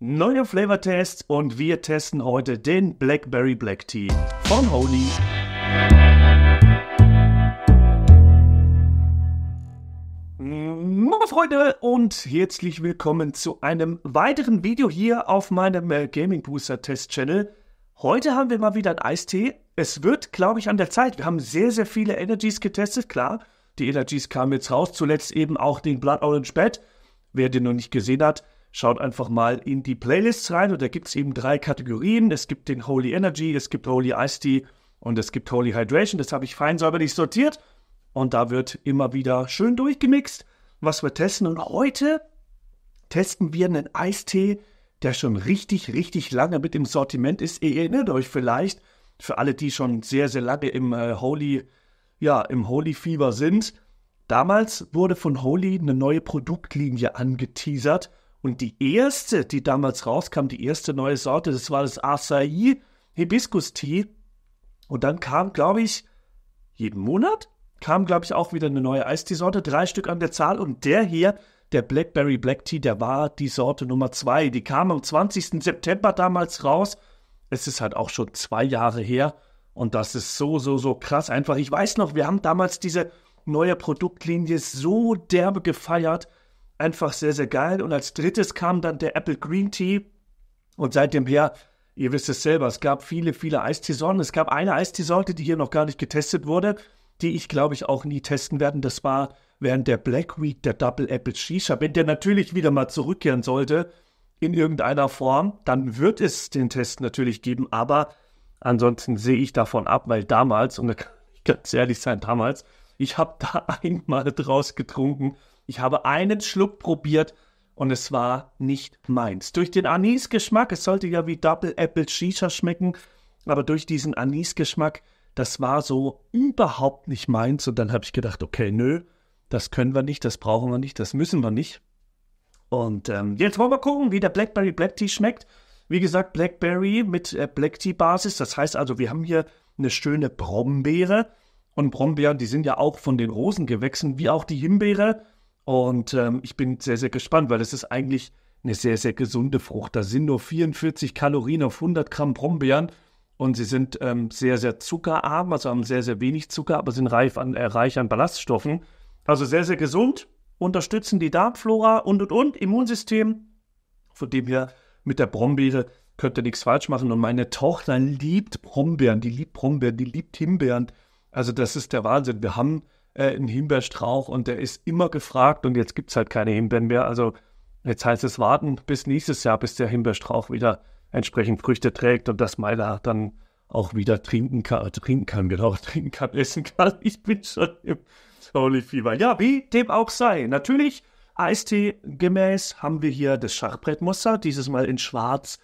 Neuer Flavor Test und wir testen heute den Blackberry Black Tea von Holy. Moin Freunde und herzlich willkommen zu einem weiteren Video hier auf meinem äh, Gaming Booster Test Channel. Heute haben wir mal wieder ein Eistee. Es wird, glaube ich, an der Zeit. Wir haben sehr, sehr viele Energies getestet, klar. Die Energies kamen jetzt raus, zuletzt eben auch den Blood Orange Bad. Wer den noch nicht gesehen hat, Schaut einfach mal in die Playlists rein und da gibt es eben drei Kategorien. Es gibt den Holy Energy, es gibt Holy Ice Tea und es gibt Holy Hydration. Das habe ich fein säuberlich sortiert und da wird immer wieder schön durchgemixt, was wir testen. Und heute testen wir einen Eistee, der schon richtig, richtig lange mit im Sortiment ist. Ihr erinnert euch vielleicht, für alle, die schon sehr, sehr lange im äh, Holy, ja, im Holy Fieber sind. Damals wurde von Holy eine neue Produktlinie angeteasert und die erste, die damals rauskam, die erste neue Sorte, das war das Acai Hibiskus Tee. Und dann kam, glaube ich, jeden Monat kam, glaube ich, auch wieder eine neue Eistee-Sorte, drei Stück an der Zahl. Und der hier, der Blackberry Black Tea, der war die Sorte Nummer zwei. Die kam am 20. September damals raus. Es ist halt auch schon zwei Jahre her. Und das ist so, so, so krass einfach. Ich weiß noch, wir haben damals diese neue Produktlinie so derbe gefeiert einfach sehr, sehr geil. Und als drittes kam dann der Apple Green Tea. Und seitdem her, ihr wisst es selber, es gab viele, viele Eisteesorten. Es gab eine Eisteesorte, die hier noch gar nicht getestet wurde, die ich, glaube ich, auch nie testen werde. Das war während der Black Week der Double Apple Shisha. Wenn der natürlich wieder mal zurückkehren sollte, in irgendeiner Form, dann wird es den Test natürlich geben. Aber ansonsten sehe ich davon ab, weil damals, und da kann ich ganz ehrlich sein, damals ich habe da einmal draus getrunken. Ich habe einen Schluck probiert und es war nicht meins. Durch den Anisgeschmack, es sollte ja wie Double Apple Shisha schmecken, aber durch diesen Anisgeschmack, das war so überhaupt nicht meins. Und dann habe ich gedacht, okay, nö, das können wir nicht, das brauchen wir nicht, das müssen wir nicht. Und ähm, jetzt wollen wir gucken, wie der Blackberry Black Tea schmeckt. Wie gesagt, Blackberry mit äh, Black Tea Basis. Das heißt also, wir haben hier eine schöne Brombeere und Brombeeren, die sind ja auch von den Rosengewächsen, wie auch die Himbeere. Und ähm, ich bin sehr, sehr gespannt, weil es ist eigentlich eine sehr, sehr gesunde Frucht. Da sind nur 44 Kalorien auf 100 Gramm Brombeeren und sie sind ähm, sehr, sehr zuckerarm, also haben sehr, sehr wenig Zucker, aber sind reif an, äh, reich an Ballaststoffen. Also sehr, sehr gesund, unterstützen die Darmflora und, und, und, Immunsystem. Von dem her, mit der Brombeere könnt ihr nichts falsch machen. Und meine Tochter liebt Brombeeren, die liebt Brombeeren, die liebt Himbeeren. Also das ist der Wahnsinn. Wir haben äh, einen Himbeerstrauch und der ist immer gefragt und jetzt gibt es halt keine Himbeeren mehr. Also jetzt heißt es warten bis nächstes Jahr, bis der Himbeerstrauch wieder entsprechend Früchte trägt und das Meiler dann auch wieder trinken kann, äh, trinken kann, genau, trinken kann, essen kann. Ich bin schon im Holy Fever. Ja, wie dem auch sei. Natürlich, Eistee gemäß haben wir hier das Schachbrettmuster, dieses Mal in schwarz,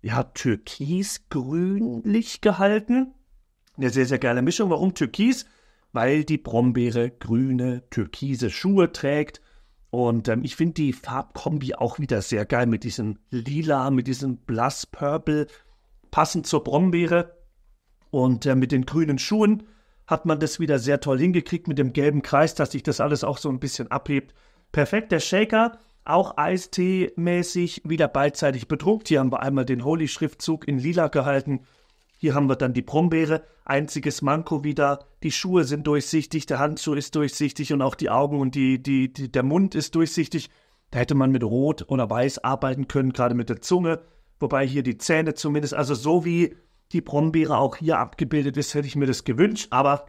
ja, türkisgrünlich gehalten eine sehr, sehr geile Mischung. Warum Türkis? Weil die Brombeere grüne, türkise Schuhe trägt. Und ähm, ich finde die Farbkombi auch wieder sehr geil mit diesem Lila, mit diesem Blass Purple, passend zur Brombeere. Und äh, mit den grünen Schuhen hat man das wieder sehr toll hingekriegt mit dem gelben Kreis, dass sich das alles auch so ein bisschen abhebt. Perfekt, der Shaker, auch Eistee-mäßig, wieder beidseitig bedruckt. Hier haben wir einmal den Holy-Schriftzug in lila gehalten hier haben wir dann die Brombeere. Einziges Manko wieder, die Schuhe sind durchsichtig, der Handschuh ist durchsichtig und auch die Augen und die, die, die, der Mund ist durchsichtig. Da hätte man mit Rot oder Weiß arbeiten können, gerade mit der Zunge. Wobei hier die Zähne zumindest, also so wie die Brombeere auch hier abgebildet ist, hätte ich mir das gewünscht. Aber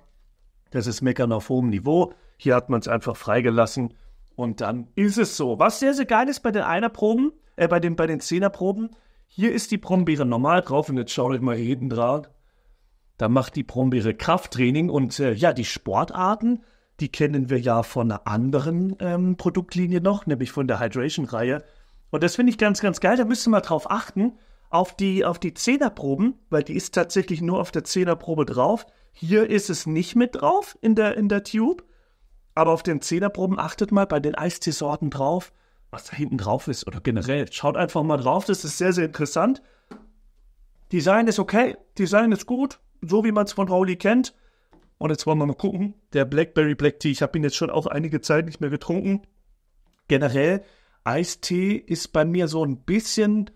das ist Meckern auf hohem Niveau. Hier hat man es einfach freigelassen. Und dann ist es so. Was sehr, sehr geil ist bei den Einerproben, äh, bei den, bei den Zehnerproben, hier ist die Brombeere normal drauf und jetzt schaue ich mal hinten dran. Da macht die Brombeere Krafttraining und äh, ja, die Sportarten, die kennen wir ja von einer anderen ähm, Produktlinie noch, nämlich von der Hydration-Reihe. Und das finde ich ganz, ganz geil. Da müsst ihr mal drauf achten, auf die, auf die Zehnerproben, weil die ist tatsächlich nur auf der Zehnerprobe drauf. Hier ist es nicht mit drauf in der, in der Tube. Aber auf den Zehnerproben achtet mal bei den Eisteesorten drauf was da hinten drauf ist oder generell. Schaut einfach mal drauf, das ist sehr, sehr interessant. Design ist okay, Design ist gut, so wie man es von Rowley kennt. Und jetzt wollen wir mal gucken. Der Blackberry Black Tea, ich habe ihn jetzt schon auch einige Zeit nicht mehr getrunken. Generell, Eistee ist bei mir so ein bisschen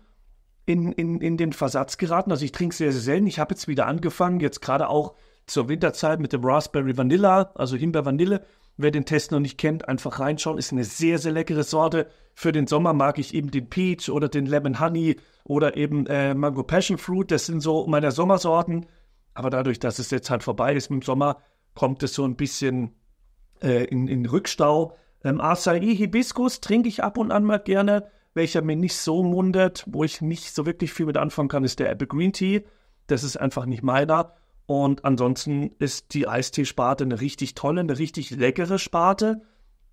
in, in, in den Versatz geraten. Also ich trinke sehr, sehr selten. Ich habe jetzt wieder angefangen, jetzt gerade auch zur Winterzeit mit dem Raspberry Vanilla, also Himbeer Vanille Wer den Test noch nicht kennt, einfach reinschauen. Ist eine sehr, sehr leckere Sorte. Für den Sommer mag ich eben den Peach oder den Lemon Honey oder eben äh, Mango Passion Fruit. Das sind so meine Sommersorten. Aber dadurch, dass es jetzt halt vorbei ist mit dem Sommer, kommt es so ein bisschen äh, in, in Rückstau. Ähm, Acai Hibiskus trinke ich ab und an mal gerne. Welcher mir nicht so mundet, wo ich nicht so wirklich viel mit anfangen kann, ist der Apple Green Tea. Das ist einfach nicht meiner. Und ansonsten ist die Eistee-Sparte eine richtig tolle, eine richtig leckere Sparte.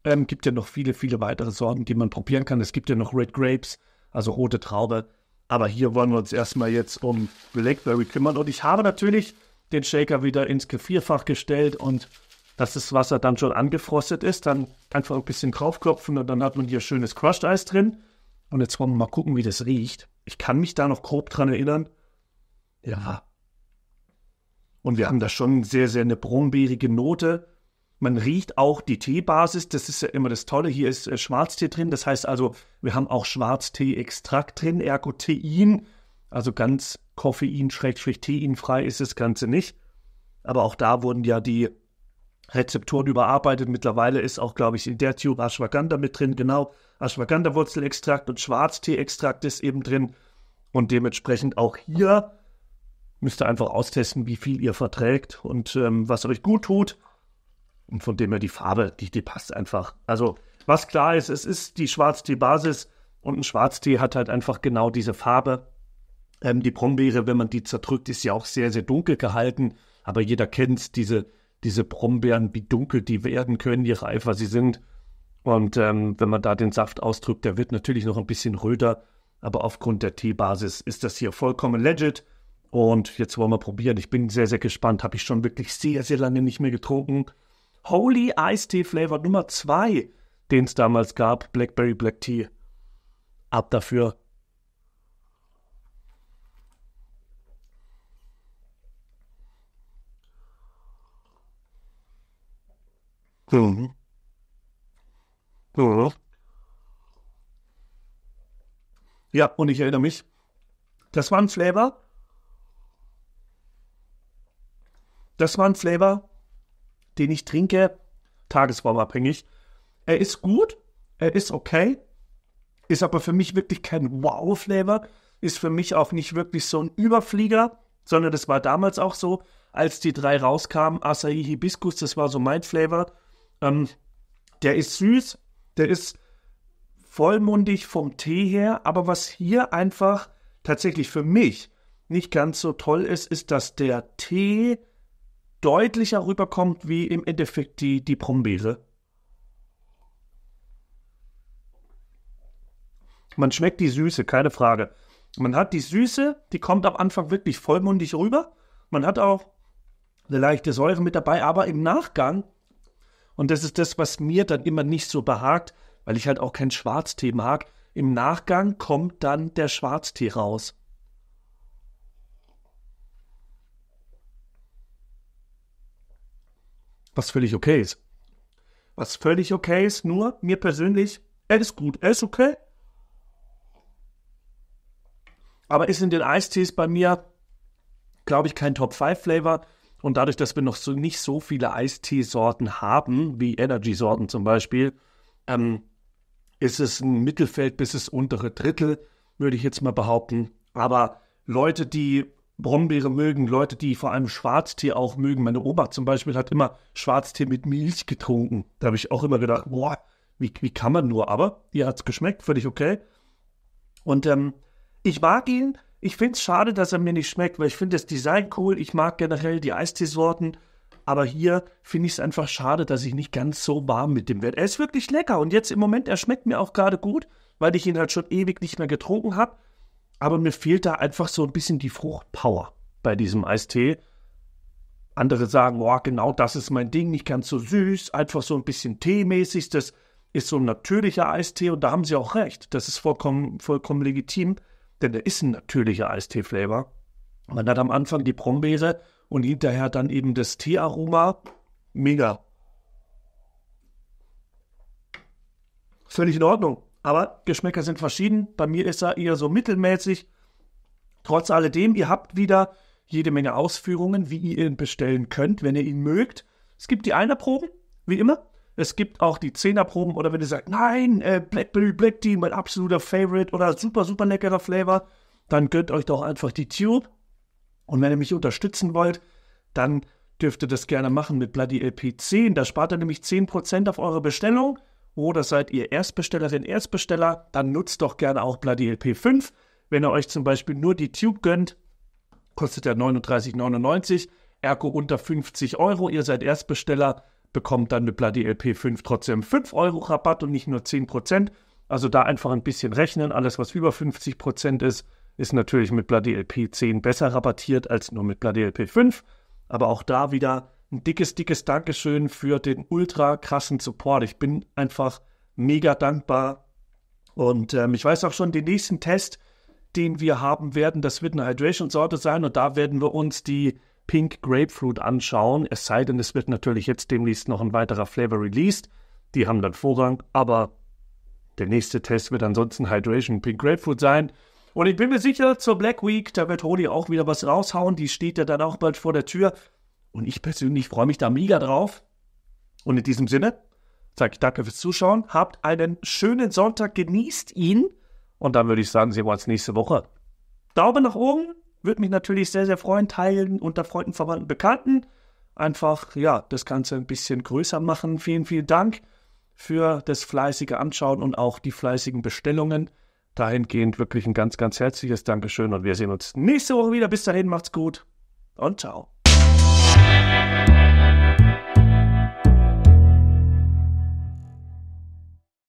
Ähm, gibt ja noch viele, viele weitere Sorten, die man probieren kann. Es gibt ja noch Red Grapes, also rote Traube. Aber hier wollen wir uns erstmal jetzt um Blackberry kümmern. Und ich habe natürlich den Shaker wieder ins Gefrierfach gestellt und dass das Wasser dann schon angefrostet ist. Dann einfach ein bisschen draufklopfen und dann hat man hier schönes Crushed Eis drin. Und jetzt wollen wir mal gucken, wie das riecht. Ich kann mich da noch grob dran erinnern. Ja, und wir haben da schon sehr, sehr eine brombeerige Note. Man riecht auch die Teebasis, das ist ja immer das Tolle. Hier ist äh, Schwarztee drin, das heißt also, wir haben auch Schwarztee-Extrakt drin, Ergotein. Also ganz Koffein-Teinfrei ist das Ganze nicht. Aber auch da wurden ja die Rezeptoren überarbeitet. Mittlerweile ist auch, glaube ich, in der Tube Ashwagandha mit drin. Genau, Ashwagandha-Wurzelextrakt und Schwarztee-Extrakt ist eben drin. Und dementsprechend auch hier müsst ihr einfach austesten, wie viel ihr verträgt und ähm, was euch gut tut. Und von dem her die Farbe, die, die passt einfach. Also, was klar ist, es ist die Schwarztee-Basis und ein Schwarztee hat halt einfach genau diese Farbe. Ähm, die Brombeere, wenn man die zerdrückt, ist ja auch sehr, sehr dunkel gehalten. Aber jeder kennt diese, diese Brombeeren, wie dunkel die werden können, je reifer sie sind. Und ähm, wenn man da den Saft ausdrückt, der wird natürlich noch ein bisschen röder. Aber aufgrund der Teebasis ist das hier vollkommen legit. Und jetzt wollen wir probieren. Ich bin sehr, sehr gespannt. Habe ich schon wirklich sehr, sehr lange nicht mehr getrunken. Holy Ice Tea Flavor Nummer 2, den es damals gab. Blackberry Black Tea. Ab dafür. Mhm. Mhm. Ja, und ich erinnere mich, das war ein Flavor, Das war ein Flavor, den ich trinke, tagesformabhängig. Er ist gut, er ist okay, ist aber für mich wirklich kein Wow-Flavor, ist für mich auch nicht wirklich so ein Überflieger, sondern das war damals auch so, als die drei rauskamen, Acai Hibiskus, das war so mein Flavor. Ähm, der ist süß, der ist vollmundig vom Tee her, aber was hier einfach tatsächlich für mich nicht ganz so toll ist, ist, dass der Tee deutlicher rüberkommt wie im Endeffekt die, die Brombeere. Man schmeckt die Süße, keine Frage. Man hat die Süße, die kommt am Anfang wirklich vollmundig rüber. Man hat auch eine leichte Säure mit dabei, aber im Nachgang, und das ist das, was mir dann immer nicht so behagt, weil ich halt auch kein Schwarztee mag, im Nachgang kommt dann der Schwarztee raus. Was völlig okay ist. Was völlig okay ist, nur mir persönlich, er ist gut, er ist okay. Aber ist in den Eistees bei mir, glaube ich, kein Top-5-Flavor. Und dadurch, dass wir noch so nicht so viele Eisteesorten haben, wie Energy-Sorten zum Beispiel, ähm, ist es ein Mittelfeld bis das untere Drittel, würde ich jetzt mal behaupten. Aber Leute, die Brombeere mögen Leute, die vor allem Schwarztee auch mögen. Meine Oma zum Beispiel hat immer Schwarztee mit Milch getrunken. Da habe ich auch immer gedacht, boah, wie, wie kann man nur? Aber ihr hat es geschmeckt, völlig okay. Und ähm, ich mag ihn. Ich finde es schade, dass er mir nicht schmeckt, weil ich finde das Design cool. Ich mag generell die Eisteesorten. Aber hier finde ich es einfach schade, dass ich nicht ganz so warm mit dem werde. Er ist wirklich lecker. Und jetzt im Moment, er schmeckt mir auch gerade gut, weil ich ihn halt schon ewig nicht mehr getrunken habe aber mir fehlt da einfach so ein bisschen die Fruchtpower bei diesem Eistee. Andere sagen, boah, genau das ist mein Ding, nicht ganz so süß, einfach so ein bisschen teemäßig, das ist so ein natürlicher Eistee und da haben sie auch recht. Das ist vollkommen, vollkommen legitim, denn der ist ein natürlicher Eistee-Flavor. Man hat am Anfang die Brombeere und hinterher dann eben das Teearoma. Mega. Völlig in Ordnung. Aber Geschmäcker sind verschieden. Bei mir ist er eher so mittelmäßig. Trotz alledem, ihr habt wieder jede Menge Ausführungen, wie ihr ihn bestellen könnt, wenn ihr ihn mögt. Es gibt die Einerproben, wie immer. Es gibt auch die Zehnerproben oder wenn ihr sagt, nein, äh, Blackberry Black Tea, mein absoluter Favorite oder super, super leckerer Flavor, dann gönnt euch doch einfach die Tube. Und wenn ihr mich unterstützen wollt, dann dürft ihr das gerne machen mit Bloody LP 10. Da spart ihr nämlich 10% auf eure Bestellung oder seid ihr Erstbestellerin, Erstbesteller, dann nutzt doch gerne auch Bloody e LP 5. Wenn ihr euch zum Beispiel nur die Tube gönnt, kostet ja 39,99, ergo unter 50 Euro. Ihr seid Erstbesteller, bekommt dann mit Bloody e LP 5 trotzdem 5 Euro Rabatt und nicht nur 10 Also da einfach ein bisschen rechnen. Alles, was über 50 ist, ist natürlich mit Bloody e LP 10 besser rabattiert als nur mit Bloody LP 5. Aber auch da wieder ein dickes, dickes Dankeschön für den ultra krassen Support. Ich bin einfach mega dankbar. Und ähm, ich weiß auch schon, den nächsten Test, den wir haben werden, das wird eine Hydration-Sorte sein. Und da werden wir uns die Pink Grapefruit anschauen. Es sei denn, es wird natürlich jetzt demnächst noch ein weiterer Flavor released. Die haben dann Vorrang. Aber der nächste Test wird ansonsten Hydration Pink Grapefruit sein. Und ich bin mir sicher, zur Black Week, da wird Holy auch wieder was raushauen. Die steht ja dann auch bald vor der Tür. Und ich persönlich freue mich da mega drauf. Und in diesem Sinne sage ich danke fürs Zuschauen. Habt einen schönen Sonntag, genießt ihn. Und dann würde ich sagen, sehen wir uns nächste Woche. Daumen nach oben, würde mich natürlich sehr, sehr freuen. Teilen unter Freunden, Verwandten, Bekannten. Einfach, ja, das Ganze ein bisschen größer machen. Vielen, vielen Dank für das fleißige Anschauen und auch die fleißigen Bestellungen. Dahingehend wirklich ein ganz, ganz herzliches Dankeschön und wir sehen uns nächste Woche wieder. Bis dahin, macht's gut und ciao. thank you